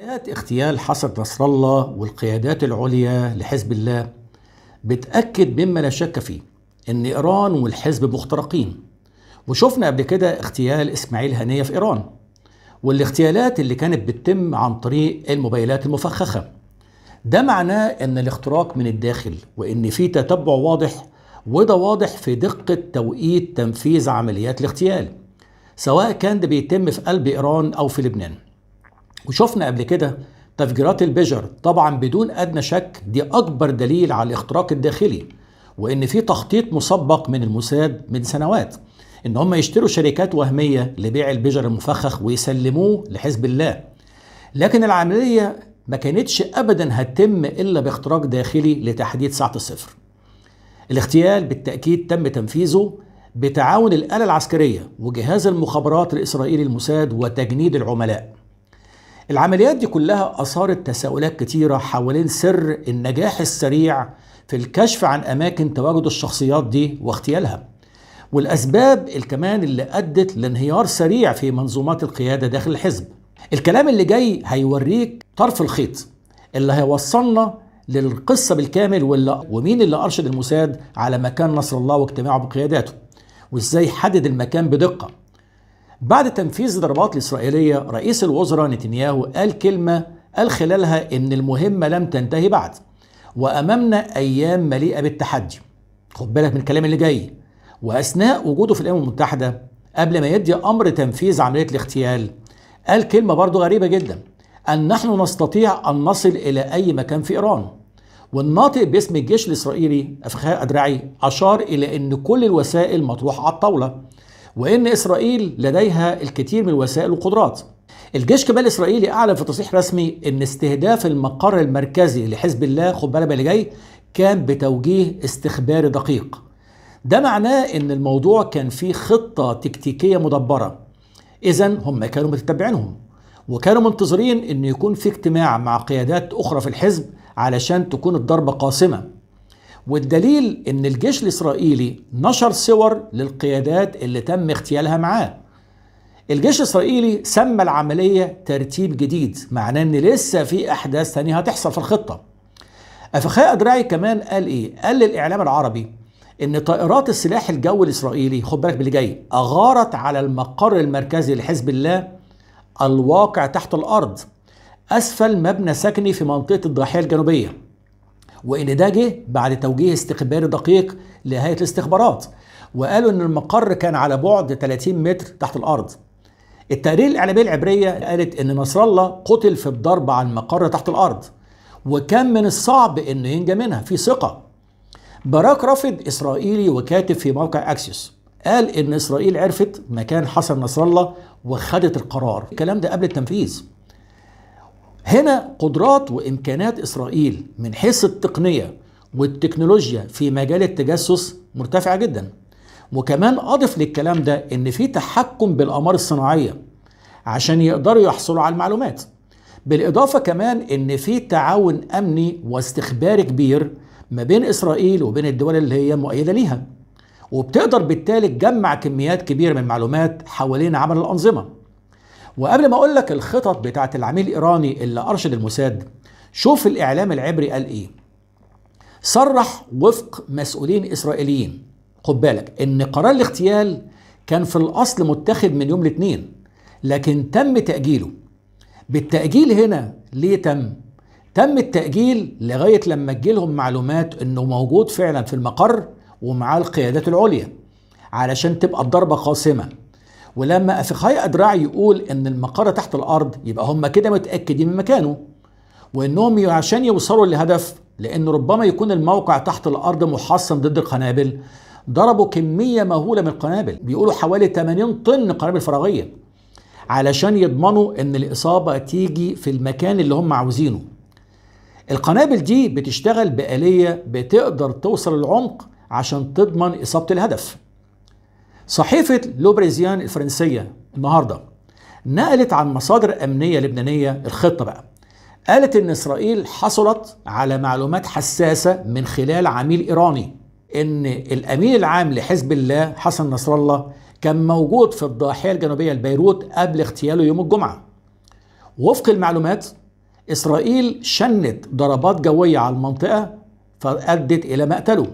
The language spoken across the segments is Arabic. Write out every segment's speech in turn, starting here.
بدايات اغتيال حسن نصر الله والقيادات العليا لحزب الله بتأكد مما لا شك فيه إن إيران والحزب مخترقين وشفنا قبل كده اغتيال إسماعيل هنية في إيران والاغتيالات اللي كانت بتتم عن طريق الموبايلات المفخخة ده معناه إن الاختراق من الداخل وإن في تتبع واضح وده واضح في دقة توقيت تنفيذ عمليات الاغتيال سواء كان ده بيتم في قلب إيران أو في لبنان وشفنا قبل كده تفجيرات البجر طبعا بدون ادنى شك دي اكبر دليل على الاختراق الداخلي وان في تخطيط مسبق من الموساد من سنوات ان هم يشتروا شركات وهميه لبيع البجر المفخخ ويسلموه لحزب الله لكن العمليه ما كانتش ابدا هتتم الا باختراق داخلي لتحديد ساعه الصفر الاغتيال بالتاكيد تم تنفيذه بتعاون الاله العسكريه وجهاز المخابرات الاسرائيلي الموساد وتجنيد العملاء العمليات دي كلها أثارت تساؤلات كتيرة حوالين سر النجاح السريع في الكشف عن أماكن تواجد الشخصيات دي واغتيالها والأسباب الكمان اللي أدت لانهيار سريع في منظومات القيادة داخل الحزب الكلام اللي جاي هيوريك طرف الخيط اللي هيوصلنا للقصة بالكامل ومين اللي أرشد الموساد على مكان نصر الله واجتماعه بقياداته وإزاي حدد المكان بدقة بعد تنفيذ الضربات الإسرائيلية رئيس الوزراء نتنياهو قال كلمة قال خلالها إن المهمة لم تنتهي بعد وأمامنا أيام مليئة بالتحدي خد بالك من الكلام اللي جاي وأثناء وجوده في الأمم المتحدة قبل ما يدي أمر تنفيذ عملية الاغتيال قال كلمة برضو غريبة جدا أن نحن نستطيع أن نصل إلى أي مكان في إيران والناطق باسم الجيش الإسرائيلي أفخاء أدرعي أشار إلى أن كل الوسائل مطروحة على الطاولة وإن إسرائيل لديها الكثير من الوسائل والقدرات الجيش كمان الاسرائيلي اعلن في تصريح رسمي ان استهداف المقر المركزي لحزب الله خد بالك اللي جاي كان بتوجيه استخباري دقيق ده معناه ان الموضوع كان فيه خطه تكتيكيه مدبره اذا هم كانوا متتبعينهم وكانوا منتظرين ان يكون في اجتماع مع قيادات اخرى في الحزب علشان تكون الضربه قاسمه والدليل ان الجيش الاسرائيلي نشر صور للقيادات اللي تم اغتيالها معاه الجيش الاسرائيلي سمى العمليه ترتيب جديد معناه ان لسه في احداث ثانيه هتحصل في الخطه افخاء ادراعي كمان قال ايه قال للاعلام العربي ان طائرات السلاح الجوي الاسرائيلي خد بالك باللي جاي اغارت على المقر المركزي لحزب الله الواقع تحت الارض اسفل مبنى سكني في منطقه الضاحيه الجنوبيه وإن ده جه بعد توجيه استخباري دقيق لهيئة الاستخبارات وقالوا إن المقر كان على بعد 30 متر تحت الأرض التقارير الإعلامية العبرية قالت إن نصر الله قتل في الضرب على المقر تحت الأرض وكان من الصعب إنه ينجى منها في ثقة باراك رافض إسرائيلي وكاتب في موقع أكسيوس قال إن إسرائيل عرفت مكان حسن نصر الله وخدت القرار الكلام ده قبل التنفيذ هنا قدرات وامكانات اسرائيل من حيث التقنيه والتكنولوجيا في مجال التجسس مرتفعه جدا وكمان اضف للكلام ده ان في تحكم بالامار الصناعيه عشان يقدروا يحصلوا على المعلومات بالاضافه كمان ان في تعاون امني واستخباري كبير ما بين اسرائيل وبين الدول اللي هي مؤيده ليها وبتقدر بالتالي تجمع كميات كبيره من المعلومات حوالين عمل الانظمه وقبل ما اقول لك الخطط بتاعه العميل الايراني اللي ارشد الموساد شوف الاعلام العبري قال ايه صرح وفق مسؤولين اسرائيليين خد بالك ان قرار الاغتيال كان في الاصل متخذ من يوم الاثنين لكن تم تاجيله بالتاجيل هنا ليه تم تم التاجيل لغايه لما تجيلهم معلومات انه موجود فعلا في المقر ومعاه القيادات العليا علشان تبقى الضربه قاسمه ولما أفخاي أدراع يقول إن المقر تحت الأرض يبقى هم كده متأكدين من مكانه وإنهم عشان يوصلوا لهدف لأن ربما يكون الموقع تحت الأرض محصن ضد القنابل ضربوا كمية مهولة من القنابل بيقولوا حوالي 80 طن قنابل فراغية علشان يضمنوا إن الإصابة تيجي في المكان اللي هم عاوزينه القنابل دي بتشتغل بآلية بتقدر توصل العمق عشان تضمن إصابة الهدف صحيفة لوبريزيان الفرنسية النهاردة نقلت عن مصادر أمنية لبنانية الخطة بقى قالت إن إسرائيل حصلت على معلومات حساسة من خلال عميل إيراني إن الأمين العام لحزب الله حسن نصر الله كان موجود في الضاحية الجنوبية لبيروت قبل اغتياله يوم الجمعة وفق المعلومات إسرائيل شنت ضربات جوية على المنطقة فأدت إلى مقتله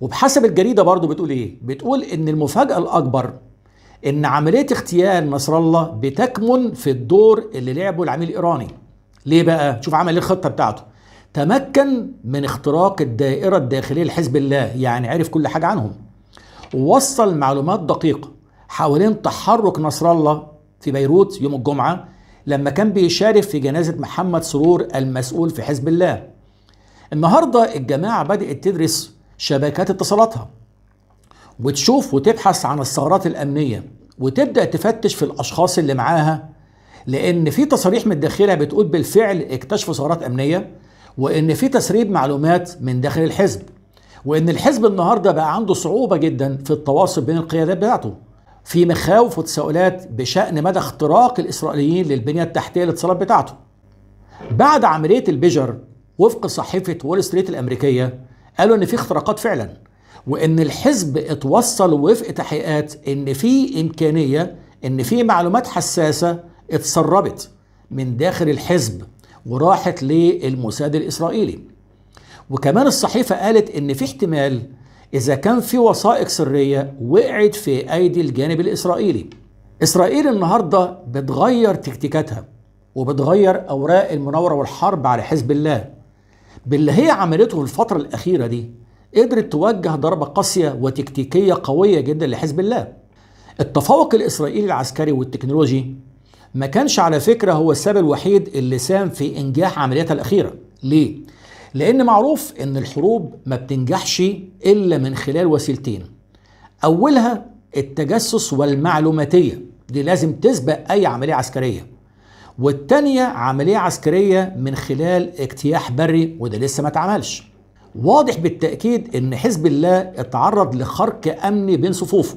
وبحسب الجريده برضو بتقول ايه بتقول ان المفاجاه الاكبر ان عمليه اغتيال نصر الله بتكمن في الدور اللي لعبه العميل الايراني ليه بقى شوف عمل ايه الخطه بتاعته تمكن من اختراق الدائره الداخليه لحزب الله يعني عرف كل حاجه عنهم ووصل معلومات دقيقه حوالين تحرك نصر الله في بيروت يوم الجمعه لما كان بيشارك في جنازه محمد سرور المسؤول في حزب الله النهارده الجماعه بدات تدرس شبكات اتصالاتها وتشوف وتبحث عن الثغرات الامنيه وتبدا تفتش في الاشخاص اللي معاها لان في تصاريح من الداخله بتقول بالفعل اكتشفوا ثغرات امنيه وان في تسريب معلومات من داخل الحزب وان الحزب النهارده بقى عنده صعوبه جدا في التواصل بين القيادات بتاعته في مخاوف وتساؤلات بشان مدى اختراق الاسرائيليين للبنيه التحتيه للاتصالات بتاعته بعد عمليه البجر وفق صحيفه وول ستريت الامريكيه قالوا ان في اختراقات فعلا وان الحزب اتوصل وفق تحقيقات ان في امكانيه ان في معلومات حساسه اتسربت من داخل الحزب وراحت للموساد الاسرائيلي وكمان الصحيفه قالت ان في احتمال اذا كان في وثائق سريه وقعت في ايدي الجانب الاسرائيلي اسرائيل النهارده بتغير تكتيكاتها وبتغير اوراق المناوره والحرب على حزب الله باللي هي عملته الفترة الأخيرة دي قدرت توجه ضربة قاسية وتكتيكية قوية جدا لحزب الله التفوق الإسرائيلي العسكري والتكنولوجي ما كانش على فكرة هو السبب الوحيد اللي ساهم في إنجاح عملياتها الأخيرة ليه؟ لأن معروف إن الحروب ما بتنجحش إلا من خلال وسيلتين أولها التجسس والمعلوماتية دي لازم تسبق أي عملية عسكرية والتانية عملية عسكرية من خلال اجتياح بري وده لسه ما اتعملش واضح بالتأكيد ان حزب الله اتعرض لخرق امني بين صفوفه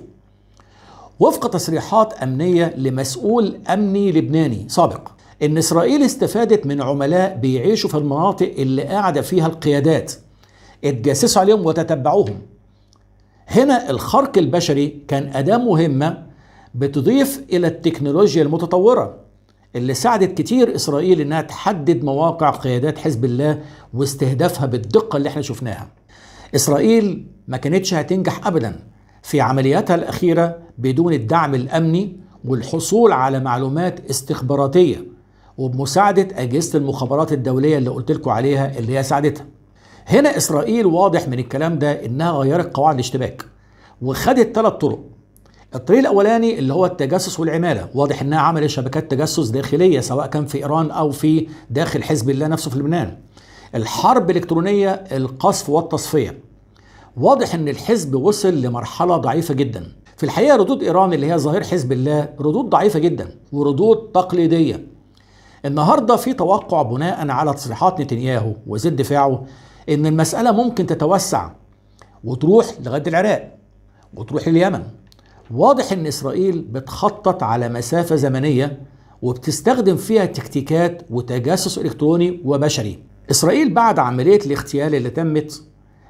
وفق تصريحات امنية لمسؤول امني لبناني سابق ان اسرائيل استفادت من عملاء بيعيشوا في المناطق اللي قاعدة فيها القيادات اتجسسوا عليهم وتتبعوهم هنا الخرق البشري كان أداة مهمة بتضيف إلى التكنولوجيا المتطورة اللي ساعدت كتير إسرائيل إنها تحدد مواقع قيادات حزب الله واستهدافها بالدقة اللي احنا شفناها إسرائيل ما كانتش هتنجح أبدا في عملياتها الأخيرة بدون الدعم الأمني والحصول على معلومات استخباراتية وبمساعدة أجهزة المخابرات الدولية اللي قلت لكم عليها اللي هي ساعدتها هنا إسرائيل واضح من الكلام ده إنها غيرت قواعد الاشتباك وخدت ثلاث طرق الطريق الاولاني اللي هو التجسس والعماله واضح انها عملت شبكات تجسس داخليه سواء كان في ايران او في داخل حزب الله نفسه في لبنان الحرب الالكترونيه القصف والتصفيه واضح ان الحزب وصل لمرحله ضعيفه جدا في الحقيقه ردود ايران اللي هي ظهير حزب الله ردود ضعيفه جدا وردود تقليديه النهارده في توقع بناء على تصريحات نتنياهو وزير دفاعه ان المساله ممكن تتوسع وتروح لغد العراق وتروح لليمن واضح ان اسرائيل بتخطط على مسافه زمنيه وبتستخدم فيها تكتيكات وتجسس الكتروني وبشري اسرائيل بعد عمليه الاغتيال اللي تمت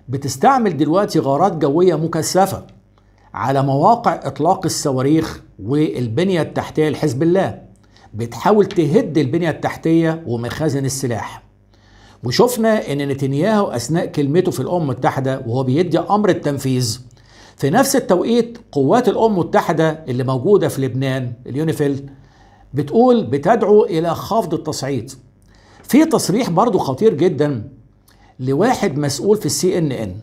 بتستعمل دلوقتي غارات جويه مكثفه على مواقع اطلاق الصواريخ والبنيه التحتيه لحزب الله بتحاول تهد البنيه التحتيه ومخازن السلاح وشفنا ان نتنياهو اثناء كلمته في الامم المتحده وهو بيدي امر التنفيذ في نفس التوقيت قوات الأمم المتحدة اللي موجودة في لبنان اليونيفيل بتقول بتدعو إلى خفض التصعيد في تصريح برضو خطير جدا لواحد مسؤول في السي ان ان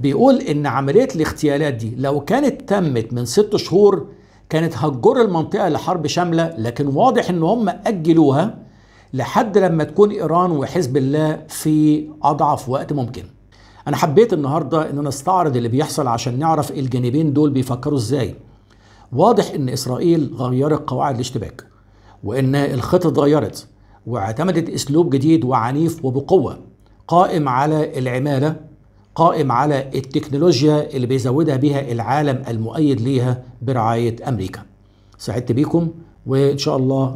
بيقول ان عمليه الاغتيالات دي لو كانت تمت من ست شهور كانت هتجر المنطقه لحرب شامله لكن واضح ان هم اجلوها لحد لما تكون ايران وحزب الله في اضعف وقت ممكن انا حبيت النهارده ان انا استعرض اللي بيحصل عشان نعرف الجانبين دول بيفكروا ازاي واضح ان اسرائيل غيرت قواعد الاشتباك وان الخطه اتغيرت واعتمدت اسلوب جديد وعنيف وبقوه قائم على العماله قائم على التكنولوجيا اللي بيزودها بها العالم المؤيد ليها برعايه امريكا سعدت بيكم وان شاء الله